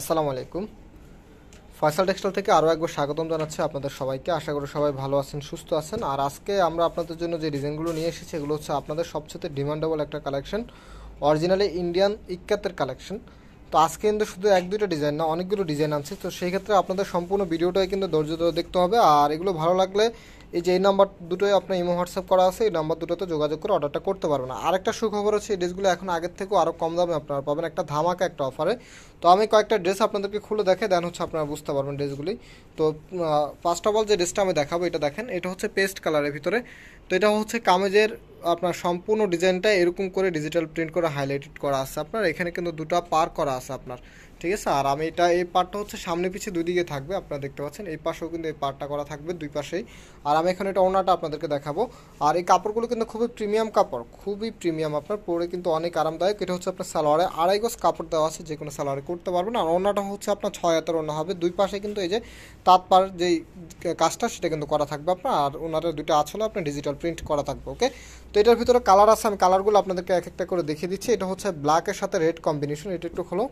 আসসালামু আলাইকুম ফয়সাল টেক্সটাইল থেকে আরও একবার স্বাগতম জানাচ্ছি আপনাদের সবাইকে আশা করি সবাই ভালো আছেন সুস্থ আছেন আর আজকে আমরা আপনাদের জন্য যে ডিজাইনগুলো নিয়ে এসেছি এগুলো হচ্ছে আপনাদের সবচেয়ে ডিমান্ডেবল একটা কালেকশন অরিজিনালি ইন্ডিয়ান ইক্কাতের কালেকশন তো আজকে কিন্তু শুধু এক দুইটা ডিজাইন না অনেকগুলো ডিজাইন আছে তো সেই ক্ষেত্রে আপনাদের সম্পূর্ণ ভিডিওটাই কিন্তু ধৈর্য ধরে দেখতে হবে আর এগুলো ভালো লাগলে এই যে এই নাম্বার দুটোই আপনার ইমো হোয়াটসঅ্যাপ করা আছে এই নাম্বার দুটোতে যোগাযোগ করে অর্ডারটা করতে পারবেন আর একটা সুখবর হচ্ছে এই ড্রেসগুলো এখন আগের থেকেও আরও কম দামে আপনারা পাবেন একটা ধামাকা একটা অফারে তো আমি কয়েকটা ড্রেস আপনাদেরকে খুলে দেখে দেন হচ্ছে আপনারা বুঝতে পারবেন ড্রেসগুলি তো ফার্স্ট অফ অল যে ড্রেসটা আমি দেখাবো এটা দেখেন এটা হচ্ছে পেস্ট কালারের ভিতরে তো এটা হচ্ছে কামেজের আপনার সম্পূর্ণ ডিজাইনটা এরকম করে ডিজিটাল প্রিন্ট করে হাইলাইটেড করা আছে আপনার এখানে কিন্তু দুটো পার করা আছে আপনার ঠিক আছে আর আমি এটা এই পার্টটা হচ্ছে সামনে পিছিয়ে দুই দিকে থাকবে আপনারা দেখতে পাচ্ছেন এই পাশেও কিন্তু এই পার্টটা করা থাকবে দুই পাশেই আর আমি এখানে এটা ওনাটা আপনাদেরকে দেখাবো আর এই কাপড়গুলো কিন্তু খুবই প্রিমিয়াম কাপড় খুবই প্রিমিয়াম আপনার পরে কিন্তু অনেক আরামদায়ক এটা হচ্ছে আপনার সালোয়ারে আড়াই গোস কাপড় দেওয়া আছে যে কোনো সালোয়ারে করতে পারবেন আর ওনাটা হচ্ছে আপনার ছয় হাতের ওনা হবে দুই পাশে কিন্তু এই যে তাৎপার যেই কাজটা সেটা কিন্তু করা থাকবে আপনার আর দুইটা দুটো আছলে আপনার ডিজিটাল প্রিন্ট করা থাকবে ওকে তো এটার ভিতরে কালার আছে আমি কালারগুলো আপনাদেরকে এক একটা করে দেখিয়ে দিচ্ছি এটা হচ্ছে ব্ল্যাকের সাথে রেড কম্বিনেশন এটা একটু হলো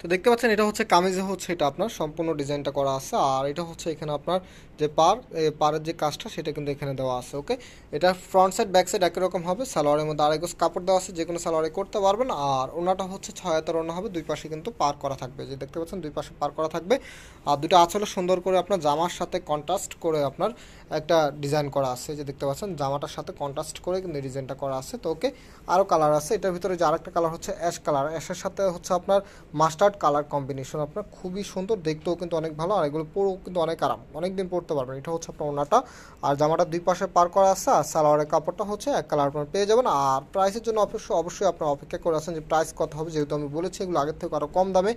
তো দেখতে পাচ্ছেন এটা হচ্ছে কামিজে হচ্ছে এটা আপনার সম্পূর্ণ ডিজাইনটা করা আছে আর এটা হচ্ছে এখানে আপনার যে পার পারের যে কাজটা সেটা কিন্তু এখানে দেওয়া আছে ওকে এটা ফ্রন্ট সাইড ব্যাক সাইড একই রকম হবে সালোয়ারের মধ্যে আড়াই গোজ কাপড় দেওয়া আছে যে কোনো সালোয়ারে করতে পারবেন আর ওনাটা হচ্ছে ছয় হাতের ওনা হবে দুই পাশে কিন্তু পার করা থাকবে যে দেখতে পাচ্ছেন দুই পাশে পার করা থাকবে আর দুটো আঁচলে সুন্দর করে আপনার জামার সাথে কন্ট্রাস্ট করে আপনার একটা ডিজাইন করা আছে যে দেখতে পাচ্ছেন জামাটার সাথে কন্ট্রাস্ট করে কিন্তু ডিজাইনটা করা আছে তো ওকে আরও কালার আছে এটার ভিতরে যে আরেকটা কালার হচ্ছে অ্যাশ কালার অ্যাশের সাথে হচ্ছে আপনার মাস্টার মাস্টার্ড কালার কম্বিনেশন আপনার খুবই সুন্দর দেখতেও কিন্তু অনেক ভালো আর এগুলো পরেও কিন্তু অনেক আরাম অনেক দিন পরতে পারবেন এটা হচ্ছে আপনার ওনাটা আর জামাটা দুই পাশে পার করা আছে আর সালোয়ারের কাপড়টা হচ্ছে এক কালার আপনার পেয়ে যাবেন আর প্রাইসের জন্য অবশ্যই অবশ্যই আপনার অপেক্ষা করে আছেন যে প্রাইস কথা হবে যেহেতু আমি বলেছি এগুলো আগের থেকে আরও কম দামে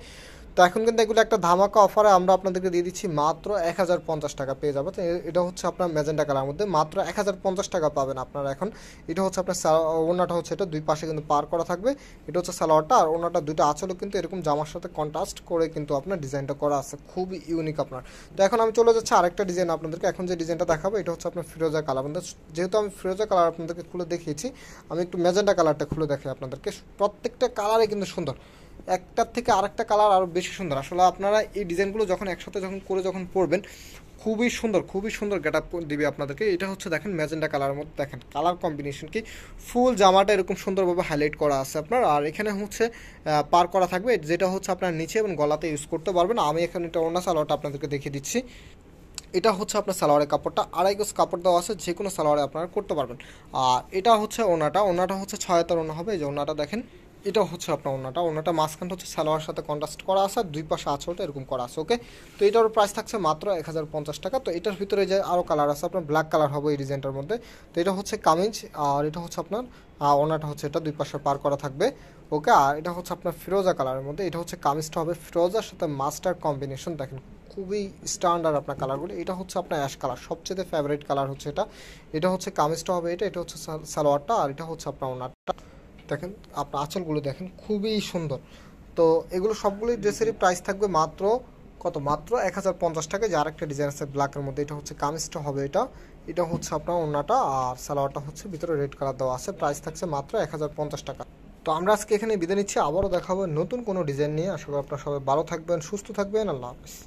তো এখন কিন্তু এগুলো একটা ধামাকা অফারে আমরা আপনাদেরকে দিয়ে দিচ্ছি মাত্র এক হাজার পঞ্চাশ টাকা পেয়ে যাবো তো এটা হচ্ছে আপনার মেজেন্ডা কালার মধ্যে মাত্র এক হাজার পঞ্চাশ টাকা পাবেন আপনারা এখন এটা হচ্ছে আপনার ওনাটা হচ্ছে এটা দুই পাশে কিন্তু পার করা থাকবে এটা হচ্ছে সালোয়ারটা আর ওনাটা দুটো আঁচলও কিন্তু এরকম জামার সাথে কন্ট্রাস্ট করে কিন্তু আপনার ডিজাইনটা করা আছে খুবই ইউনিক আপনার তো এখন আমি চলে যাচ্ছি আরেকটা ডিজাইন আপনাদেরকে এখন যে ডিজাইনটা দেখাবো এটা হচ্ছে আপনার ফিরোজা কালার যেহেতু আমি ফিরোজা কালার আপনাদেরকে খুলে দেখিয়েছি আমি একটু মেজেন্ডা কালারটা খুলে দেখাই আপনাদেরকে প্রত্যেকটা কালারে কিন্তু সুন্দর একটার থেকে আরেকটা কালার আরও বেশি সুন্দর আসলে আপনারা এই ডিজাইনগুলো যখন একসাথে যখন করে যখন পরবেন খুবই সুন্দর খুবই সুন্দর গেট আপ দিবে আপনাদেরকে এটা হচ্ছে দেখেন ম্যাজেন্ডা কালারের মধ্যে দেখেন কালার কম্বিনেশন কি ফুল জামাটা এরকম সুন্দরভাবে হাইলাইট করা আছে আপনার আর এখানে হচ্ছে পার করা থাকবে যেটা হচ্ছে আপনার নিচে এবং গলাতে ইউজ করতে পারবেন আমি এখানে এটা অন্য সালোয়ারটা আপনাদেরকে দেখিয়ে দিচ্ছি এটা হচ্ছে আপনার সালোয়ারের কাপড়টা আড়াই গোজ কাপড় দেওয়া আছে যে কোনো সালোয়ারে আপনারা করতে পারবেন আর এটা হচ্ছে ওনাটা ওনাটা হচ্ছে ছয়তার ওনা হবে যে ওনাটা দেখেন এটা হচ্ছে আপনার ওনাটা ওনাটা মাঝখানটা হচ্ছে সালোয়ার সাথে কন্ট্রাস্ট করা আছে আর দুই পাশে ওটা এরকম করা আছে ওকে তো এটার প্রাইস থাকছে মাত্র এক হাজার পঞ্চাশ টাকা তো এটার ভিতরে যে আরও কালার আছে আপনার ব্ল্যাক কালার হবে এই ডিজাইনটার মধ্যে তো এটা হচ্ছে কামিজ আর এটা হচ্ছে আপনার ওনাটা হচ্ছে এটা দুই পাশে পার করা থাকবে ওকে আর এটা হচ্ছে আপনার ফিরোজা কালারের মধ্যে এটা হচ্ছে কামিজটা হবে ফিরোজার সাথে মাস্টার কম্বিনেশন দেখেন খুবই স্ট্যান্ডার্ড আপনার কালারগুলো এটা হচ্ছে আপনার অ্যাশ কালার সবচেয়ে ফেভারিট কালার হচ্ছে এটা এটা হচ্ছে কামিজটা হবে এটা এটা হচ্ছে সালোয়ারটা আর এটা হচ্ছে আপনার ওনারটা দেখেন আপনার আঁচলগুলো দেখেন খুবই সুন্দর তো এগুলো সবগুলো ড্রেসেরই প্রাইস থাকবে মাত্র কত মাত্র এক হাজার পঞ্চাশ টাকায় যে একটা ডিজাইন আছে ব্ল্যাকের মধ্যে এটা হচ্ছে কামিজটা হবে এটা এটা হচ্ছে আপনার ওনাটা আর সালোয়ারটা হচ্ছে ভিতরে রেড কালার দেওয়া আছে প্রাইস থাকছে মাত্র এক হাজার পঞ্চাশ টাকা তো আমরা আজকে এখানে বিদায় নিচ্ছি আবারও দেখাবো নতুন কোনো ডিজাইন নিয়ে আসলে আপনারা সবাই ভালো থাকবেন সুস্থ থাকবেন আল্লাহ হাফিজ